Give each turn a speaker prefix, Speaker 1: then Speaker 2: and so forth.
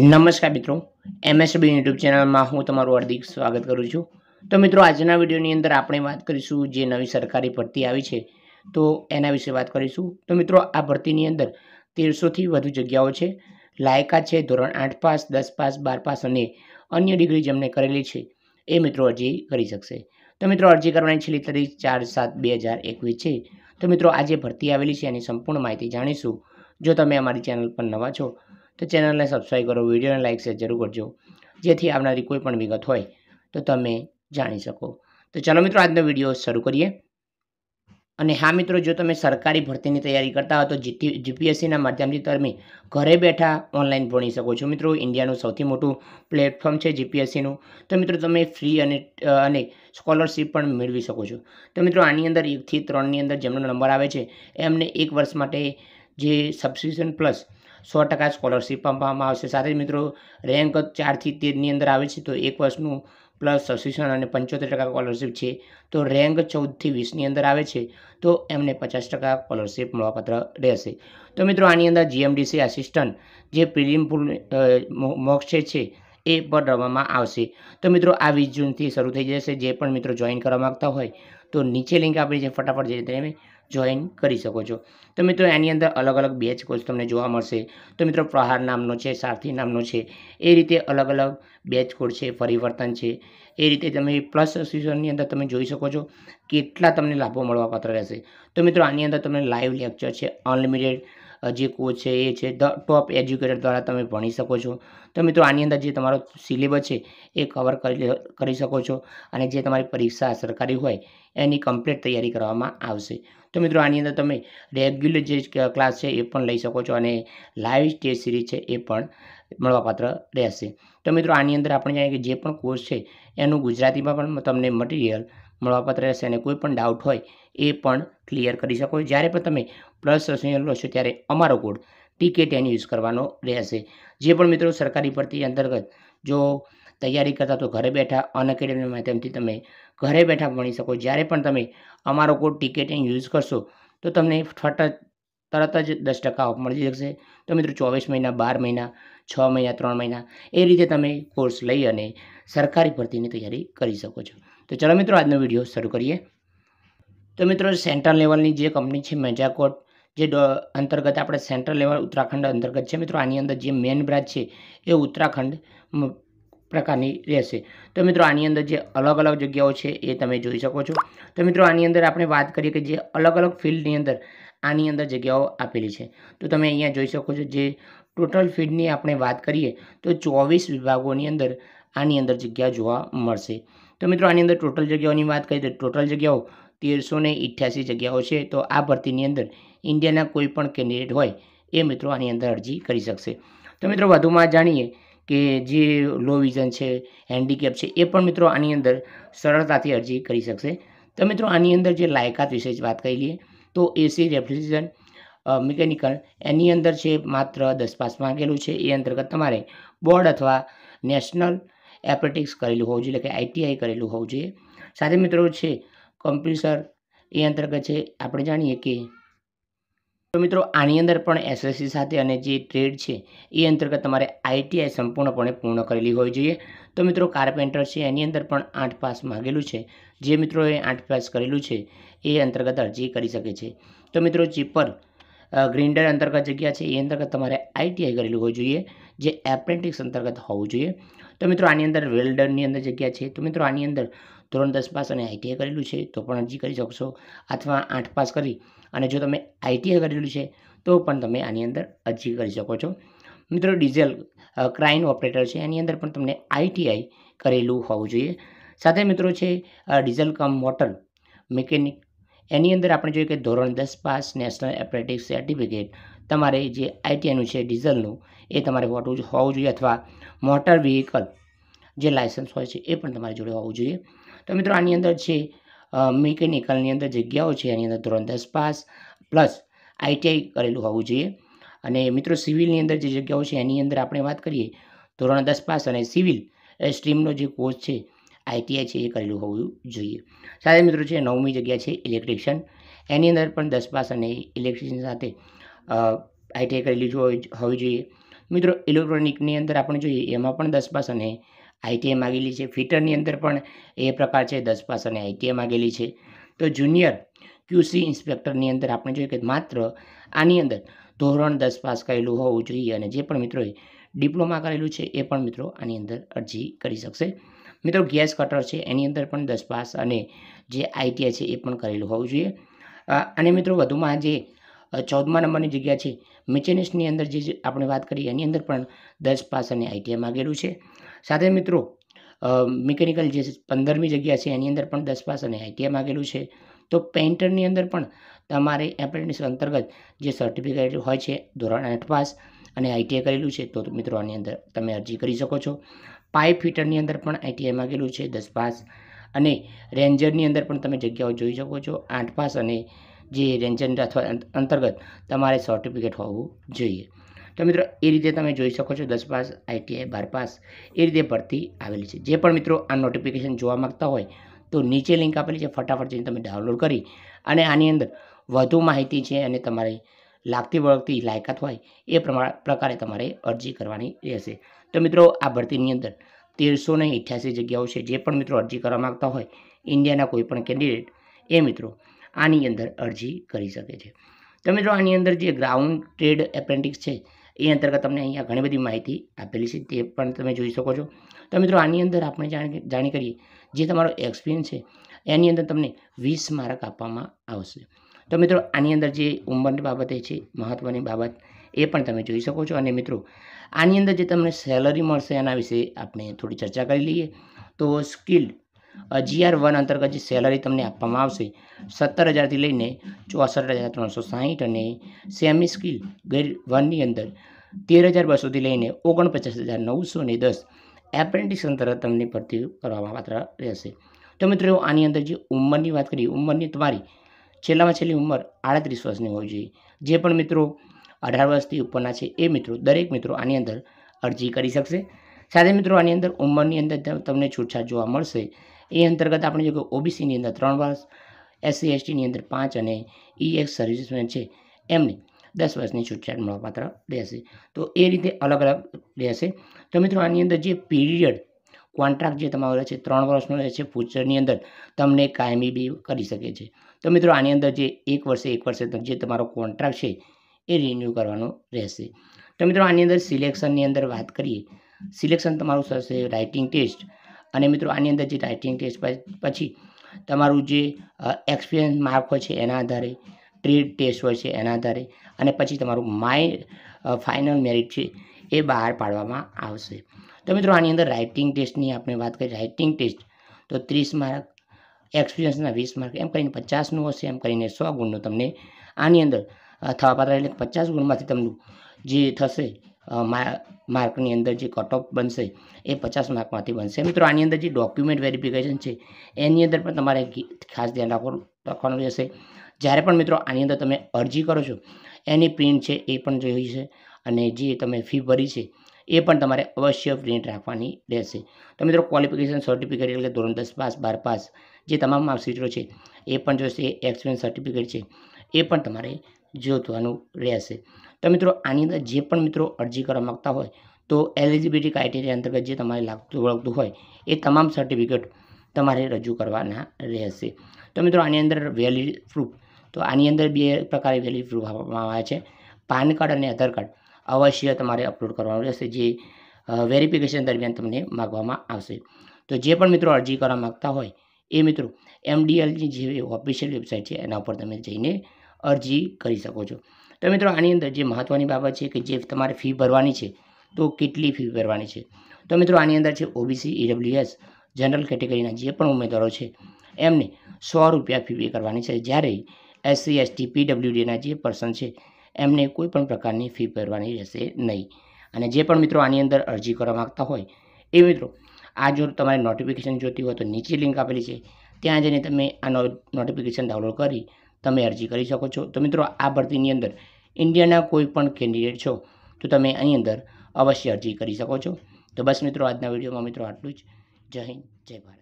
Speaker 1: નમસ્કાર મિત્રો MSB YouTube ચેનલમાં હું તમારું હાર્દિક સ્વાગત કરું છું તો મિત્રો આજના વિડીયોની અંદર આપણે વાત કરીશું જે નવી સરકારી ભરતી આવી છે તો એના વિશે વાત કરીશું તો મિત્રો આ ભરતીની અંદર તેરસોથી વધુ જગ્યાઓ છે લાયકાત છે ધોરણ આઠ પાસ દસ પાસ બાર પાસ અને અન્ય ડિગ્રી જેમને કરેલી છે એ મિત્રો અરજી કરી શકશે તો મિત્રો અરજી કરવાની છેલ્લી તારીખ ચાર સાત બે હજાર એકવીસ છે તો મિત્રો આજે ભરતી આવેલી છે એની સંપૂર્ણ માહિતી જાણીશું જો તમે અમારી ચેનલ પર નવા છો તો ચેનલને સબસ્ક્રાઈબ કરો વિડીયોને લાઇક શેર જરૂર કરજો જેથી આવનારી કોઈ પણ વિગત હોય તો તમે જાણી શકો તો ચાલો મિત્રો આજનો વિડીયો શરૂ કરીએ અને હા મિત્રો જો તમે સરકારી ભરતીની તૈયારી કરતા હો તો જીટી જીપીએસસીના માધ્યમથી તમે ઘરે બેઠા ઓનલાઈન ભણી શકો છો મિત્રો ઇન્ડિયાનું સૌથી મોટું પ્લેટફોર્મ છે જીપીએસસીનું તો મિત્રો તમે ફ્રી અને અને સ્કોલરશીપ પણ મેળવી શકો છો તો મિત્રો આની અંદર એકથી ત્રણની અંદર જેમનો નંબર આવે છે એમને એક વર્ષ માટે જે સબસ્ક્રિપ્શન પ્લસ સો ટકા સ્કોલરશીપ આપવામાં આવશે સાથે જ મિત્રો રેન્ક ચારથી તેરની અંદર આવે છે તો એક વર્ષનું પ્લસ શિક્ષણ અને પંચોતેર ટકા સ્કોલરશીપ છે તો રેન્ક ચૌદથી વીસની અંદર આવે છે તો એમને પચાસ ટકા સ્કોલરશીપ મળવાપાત્ર રહેશે તો મિત્રો આની અંદર જીએમડીસી આસિસ્ટન્ટ જે પ્રિલિમ મોક્ષ છે એ પણ રમવામાં આવશે તો મિત્રો આ વીસ જૂનથી શરૂ થઈ જશે જે પણ મિત્રો જોઈન કરવા માગતા હોય તો નીચે લિંક આપણી જે ફટાફટ જે જોઈન કરી શકો છો તો મિત્રો એની અંદર અલગ અલગ બેચ કોર્સ તમને જોવા મળશે તો મિત્રો પ્રહાર નામનો છે સારથી નામનો છે એ રીતે અલગ અલગ બેચ કોડ છે પરિવર્તન છે એ રીતે તમે પ્લસ સેશનની અંદર તમે જોઈ શકો છો કેટલા તમને લાભો મળવાપાત્ર રહેશે તો મિત્રો આની અંદર તમને લાઈવ લેક્ચર છે અનલિમિટેડ જે કોચ છે એ છે ધ ટોપ એજ્યુકેટર દ્વારા તમે ભણી શકો છો તો મિત્રો આની અંદર જે તમારો સિલેબસ છે એ કવર કરી કરી શકો છો અને જે તમારી પરીક્ષા સરકારી હોય એની કમ્પ્લીટ તૈયારી કરવામાં આવશે તો મિત્રો આની અંદર તમે રેગ્યુલર જે ક્લાસ છે એ પણ લઈ શકો છો અને લાઈવ સ્ટેજ સિરીઝ છે એ પણ મળવાપાત્ર રહેશે તો મિત્રો આની અંદર આપણે જાણીએ કે જે પણ કોર્સ છે એનું ગુજરાતીમાં પણ તમને મટીરિયલ મળવાપાત્ર રહેશે અને કોઈ પણ ડાઉટ હોય એ પણ ક્લિયર કરી શકો જ્યારે પણ તમે પ્લસ રસોઈ લો છો ત્યારે અમારો કોડ ટીકે ટેન યુઝ કરવાનો રહેશે જે પણ મિત્રો સરકારી ભરતી અંતર્ગત જો તૈયારી કરતા તો ઘરે બેઠા અન માધ્યમથી તમે ઘરે બેઠા ભણી શકો જ્યારે પણ તમે અમારો કોડ ટીકે ટેન યુઝ કરશો તો તમને ફટ તરત જ દસ ટકા ઓફ મળી જશે તો મિત્રો ચોવીસ મહિના બાર મહિના છ મહિના ત્રણ મહિના એ રીતે તમે કોર્સ લઈ અને સરકારી ભરતીની તૈયારી કરી શકો છો તો ચલો મિત્રો આજનો વિડીયો શરૂ કરીએ તો મિત્રો સેન્ટ્રલ લેવલની જે કંપની છે મેજાકોટ જે અંતર્ગત આપણે સેન્ટ્રલ લેવલ ઉત્તરાખંડ અંતર્ગત છે મિત્રો આની અંદર જે મેન બ્રાન્ચ છે એ ઉત્તરાખંડ પ્રકારની રહેશે તો મિત્રો આની અંદર જે અલગ અલગ જગ્યાઓ છે એ તમે જોઈ શકો છો તો મિત્રો આની અંદર આપણે વાત કરીએ કે જે અલગ અલગ ફિલ્ડની અંદર આની અંદર જગ્યાઓ આપેલી છે તો તમે અહીંયા જોઈ શકો છો જે ટોટલ ફિલ્ડની આપણે વાત કરીએ તો ચોવીસ વિભાગોની અંદર આની અંદર જગ્યા જોવા મળશે તો મિત્રો આની અંદર ટોટલ જગ્યાઓની વાત કરીએ તો ટોટલ જગ્યાઓ તેરસો ને અઠ્યાસી જગ્યાઓ છે તો આ ભરતીની અંદર ઇન્ડિયાના કોઈ પણ કેન્ડિડેટ હોય એ મિત્રો આની અંદર અરજી કરી શકશે તો મિત્રો વધુમાં જાણીએ કે જે લો વિઝન છે હેન્ડીકેપ છે એ પણ મિત્રો આની અંદર સરળતાથી અરજી કરી શકશે તો મિત્રો આની અંદર જે લાયકાત વિશે જ વાત કરી લઈએ તો એસી રેફ્રિજરેશન મિકેનિકલ એની અંદર છે માત્ર દસ પાસ માંગેલું છે એ અંતર્ગત તમારે બોર્ડ અથવા નેશનલ એપ્રેટિક્સ કરેલું હોવું જોઈએ એટલે કે આઈટીઆઈ કરેલું હોવું જોઈએ સાથે મિત્રો છે કોમ્પ્યુટર એ અંતર્ગત છે આપણે જાણીએ કે તો મિત્રો આની અંદર પણ એસએસસી સાથે અને જે ટ્રેડ છે એ અંતર્ગત તમારે આઈટીઆઈ સંપૂર્ણપણે પૂર્ણ કરેલી હોવી જોઈએ તો મિત્રો કાર્પેન્ટર છે એની અંદર પણ આઠ પાસ માગેલું છે જે મિત્રોએ આઠ પાસ કરેલું છે એ અંતર્ગત અરજી કરી શકે છે તો મિત્રો ચીપર ગ્રીન્ડર અંતર્ગત જગ્યા છે એ અંતર્ગત તમારે આઈટીઆઈ કરેલું હોવું જોઈએ જે એપ્રેન્ટિસ અંતર્ગત હોવું જોઈએ તો મિત્રો આની અંદર વેલ્ડરની અંદર જગ્યા છે તો મિત્રો આની અંદર ધોરણ દસ પાસ અને આઈટીઆઈ કરેલું છે તો પણ અરજી કરી શકશો અથવા આઠ પાસ કરી અને જો તમે આઈટીઆઈ કરેલું છે તો પણ તમે આની અંદર અરજી કરી શકો છો મિત્રો ડીઝલ ક્રાઇમ ઓપરેટર છે એની અંદર પણ તમને આઈટીઆઈ કરેલું હોવું જોઈએ સાથે મિત્રો છે ડીઝલ કમ મોટર મિકેનિક એની અંદર આપણે જોઈએ કે ધોરણ દસ પાસ નેશનલ એપ્રેટિક્સ સર્ટિફિકેટ તમારે જે આઈટીઆઈનું છે ડીઝલનું એ તમારે હોટું હોવું જોઈએ અથવા મોટર વ્હીકલ જે લાઇસન્સ હોય છે એ પણ તમારી જોડે હોવું જોઈએ તો મિત્રો આની અંદર છે મિકેનિકલની અંદર જગ્યાઓ છે એની અંદર ધોરણ દસ પાસ પ્લસ આઈટીઆઈ કરેલું હોવું જોઈએ અને મિત્રો સિવિલની અંદર જે જગ્યાઓ છે એની અંદર આપણે વાત કરીએ ધોરણ દસ પાસ અને સિવિલ સ્ટ્રીમનો જે કોર્સ છે આઈટીઆઈ છે એ કરેલું હોવું જોઈએ સાથે મિત્રો છે નવમી જગ્યા છે ઇલેક્ટ્રિશિયન એની અંદર પણ દસ પાસ અને ઇલેક્ટ્રિશિયન સાથે આઈટીઆઈ કરેલી જો હોવી જોઈએ મિત્રો ઇલેક્ટ્રોનિકની અંદર આપણે જોઈએ એમાં પણ દસ પાસ અને આઈટીઆઈ માગેલી છે ફિટરની અંદર પણ એ પ્રકાર છે દસ પાસ અને આઈટીઆઈ માગેલી છે તો જુનિયર ક્યુસી ઇન્સ્પેક્ટરની અંદર આપણે જોઈએ કે માત્ર આની અંદર ધોરણ દસ પાસ કરેલું હોવું જોઈએ અને જે પણ મિત્રોએ ડિપ્લોમા કરેલું છે એ પણ મિત્રો આની અંદર અરજી કરી શકશે મિત્રો ગેસ કટર છે એની અંદર પણ દસ પાસ અને જે આઈટીઆઈ છે એ પણ કરેલું હોવું જોઈએ અને મિત્રો વધુમાં જે ચૌદમા નંબરની જગ્યા છે મિચેનિસ્ટની અંદર જે આપણે વાત કરી એની અંદર પણ દસ પાસ અને આઈટીઆઈ માગેલું છે સાથે મિત્રો મિકેનિકલ જે પંદરમી જગ્યા છે એની અંદર પણ દસ પાસ અને આઈટીઆઈ માગેલું છે તો પેન્ટરની અંદર પણ તમારે એપ્રેન્ટિસ અંતર્ગત જે સર્ટિફિકેટ હોય છે ધોરણ આઠ પાસ અને આઈટીઆઈ કરેલું છે તો મિત્રો આની અંદર તમે અરજી કરી શકો છો પાઇપ ફિટરની અંદર પણ આઈટીઆઈ માગેલું છે દસ પાસ અને રેન્જરની અંદર પણ તમે જગ્યાઓ જોઈ શકો છો આઠ પાસ અને જે રેન્જન અથવા અંતર્ગત તમારે સર્ટિફિકેટ હોવું જોઈએ તો મિત્રો એ રીતે તમે જોઈ શકો છો દસ પાસ આઈટીઆઈ બાર પાસ એ રીતે ભરતી આવેલી છે જે પણ મિત્રો આ નોટિફિકેશન જોવા માગતા હોય તો નીચે લિંક આપેલી છે ફટાફટ જઈને તમે ડાઉનલોડ કરી અને આની અંદર વધુ માહિતી છે અને તમારે લાગતી વળગતી લાયકાત હોય એ પ્રમાણે પ્રકારે તમારે અરજી કરવાની રહેશે તો મિત્રો આ ભરતીની અંદર તેરસો ને જગ્યાઓ છે જે પણ મિત્રો અરજી કરવા માગતા હોય ઇન્ડિયાના કોઈપણ કેન્ડિડેટ એ મિત્રો આની અંદર અરજી કરી શકે છે તો મિત્રો આની અંદર જે ગ્રાઉન્ડ ટ્રેડ એપ્રેન્ટિક્સ છે એ અંતર્ગત તમને અહીંયા ઘણી બધી માહિતી આપેલી છે તે પણ તમે જોઈ શકો છો તો મિત્રો આની અંદર આપણે જાણી કરીએ જે તમારો એક્સપિરિયન્સ છે એની અંદર તમને વીસ માર્ક આપવામાં આવશે તો મિત્રો આની અંદર જે ઉંમરની બાબતે છે મહત્ત્વની બાબત એ પણ તમે જોઈ શકો છો અને મિત્રો આની અંદર જે તમને સેલરી મળશે એના વિશે આપણે થોડી ચર્ચા કરી લઈએ તો સ્કિલ્ડ અજીઆર વન અંતર્ગત જે સેલરી તમને આપવામાં આવશે સત્તર હજારથી લઈને ચોસઠ હજાર ત્રણસો સાહીઠ અને સેમી સ્કિલ ગેર વનની અંદર તેર હજાર બસોથી લઈને ઓગણપચાસ હજાર નવસો ને દસ એપ્રેન્ટિસ અંતર્ગત તમને ભરતી કરવામાં માત્ર રહેશે તો મિત્રો આની અંદર જે ઉંમરની વાત કરીએ ઉંમરની તમારી છેલ્લામાં છેલ્લી ઉંમર આડત્રીસ વર્ષની હોવી જોઈએ જે પણ મિત્રો અઢાર વર્ષથી ઉપરના છે એ મિત્રો દરેક મિત્રો આની અંદર અરજી કરી શકશે સાથે મિત્રો આની અંદર ઉંમરની અંદર તમને છૂટછાટ જોવા મળશે એ અંતર્ગત આપણે જોઈએ કે ઓબીસીની અંદર ત્રણ વર્ષ એસસી એસટીની અંદર પાંચ અને ઈ એક્સ સર્વિસમેન છે એમને દસ વર્ષની છૂટછાટ મળવાપાત્ર રહેશે તો એ રીતે અલગ અલગ રહેશે તો મિત્રો આની અંદર જે પીરિયડ કોન્ટ્રાક્ટ જે તમારો રહે છે ત્રણ વર્ષનો રહે છે ફ્યુચરની અંદર તમને કાયમી બી કરી શકે છે તો મિત્રો આની અંદર જે એક વર્ષે એક વર્ષે જે તમારો કોન્ટ્રાક્ટ છે એ રિન્યૂ કરવાનો રહેશે તો મિત્રો આની અંદર સિલેક્શનની અંદર વાત કરીએ સિલેક્શન તમારું થશે રાઇટિંગ ટેસ્ટ અને મિત્રો આની અંદર જે રાઇટિંગ ટેસ્ટ પછી તમારું જે એક્સપિરિયન્સ માર્ક હોય છે એના આધારે ટ્રેડ ટેસ્ટ હોય છે એના આધારે અને પછી તમારું માય ફાઇનલ મેરિટ છે એ બહાર પાડવામાં આવશે તો મિત્રો આની અંદર રાઇટિંગ ટેસ્ટની આપણે વાત કરીએ રાઇટિંગ ટેસ્ટ તો ત્રીસ માર્ક એક્સપિરિયન્સના વીસ માર્ક એમ કરીને પચાસનું હશે એમ કરીને સો ગુણનું તમને આની અંદર થવા પાત્ર એટલે પચાસ ગુણમાંથી તમને જે થશે માર્કની અંદર જે કટ બનશે એ પચાસ માર્કમાંથી બનશે મિત્રો આની અંદર જે ડોક્યુમેન્ટ વેરિફિકેશન છે એની અંદર પણ તમારે ખાસ ધ્યાન રાખવાનું રાખવાનું રહેશે જ્યારે પણ મિત્રો આની અંદર તમે અરજી કરો છો એની પ્રિન્ટ છે એ પણ જોઈ છે અને જે તમે ફી ભરી છે એ પણ તમારે અવશ્ય પ્રિન્ટ રાખવાની રહેશે તો મિત્રો ક્વોલિફિકેશન સર્ટિફિકેટ એટલે ધોરણ દસ પાસ બાર પાસ જે તમામ માર્કશીટો છે એ પણ જોશે એક્સપિરિયન્સ સર્ટિફિકેટ છે એ પણ તમારે જોતવાનું રહેશે તો મિત્રો આની અંદર જે પણ મિત્રો અરજી કરવા માગતા હોય તો એલિજિબિલિટી ક્રાઇટેરિયા અંતર્ગત જે તમારે લાગતું વળગતું હોય એ તમામ સર્ટિફિકેટ તમારે રજૂ કરવાના રહેશે તો મિત્રો આની અંદર વેલિડ પ્રૂફ તો આની અંદર બે પ્રકારે વેલિડ પ્રૂફ આપવામાં આવ્યા છે પાન કાર્ડ અને આધાર કાર્ડ અવશ્ય તમારે અપલોડ કરવાનું રહેશે જે વેરિફિકેશન દરમિયાન તમને માગવામાં આવશે તો જે પણ મિત્રો અરજી કરવા માગતા હોય એ મિત્રો એમડીએલની જે ઓફિશિયલ વેબસાઇટ છે એના ઉપર તમે જઈને અરજી કરી શકો છો તો મિત્રો આની અંદર જે મહત્ત્વની બાબત છે કે જે તમારે ફી ભરવાની છે તો કેટલી ફી ભરવાની છે તો મિત્રો આની અંદર છે ઓબીસી ઈડબ્લ્યુએસ જનરલ કેટેગરીના જે પણ ઉમેદવારો છે એમને સો રૂપિયા ફી પે કરવાની છે જ્યારે એસસી એસટી પીડબ્લ્યુડીના જે પર્સન છે એમને કોઈ પણ પ્રકારની ફી ભરવાની રહેશે નહીં અને જે પણ મિત્રો આની અંદર અરજી કરવા માગતા હોય એ મિત્રો આ જો તમારે નોટિફિકેશન જોતી હોય તો નીચે લિંક આપેલી છે ત્યાં જઈને તમે આ નોટિફિકેશન ડાઉનલોડ કરી તમે અરજી કરી શકો છો તો મિત્રો આ ભરતીની અંદર ઇન્ડિયાના કોઈ પણ કેન્ડિડેટ છો તો તમે અહીં અંદર અવશ્ય અરજી કરી શકો છો તો બસ મિત્રો આજના વિડીયોમાં મિત્રો આટલું જ જય હિન્દ જય ભારત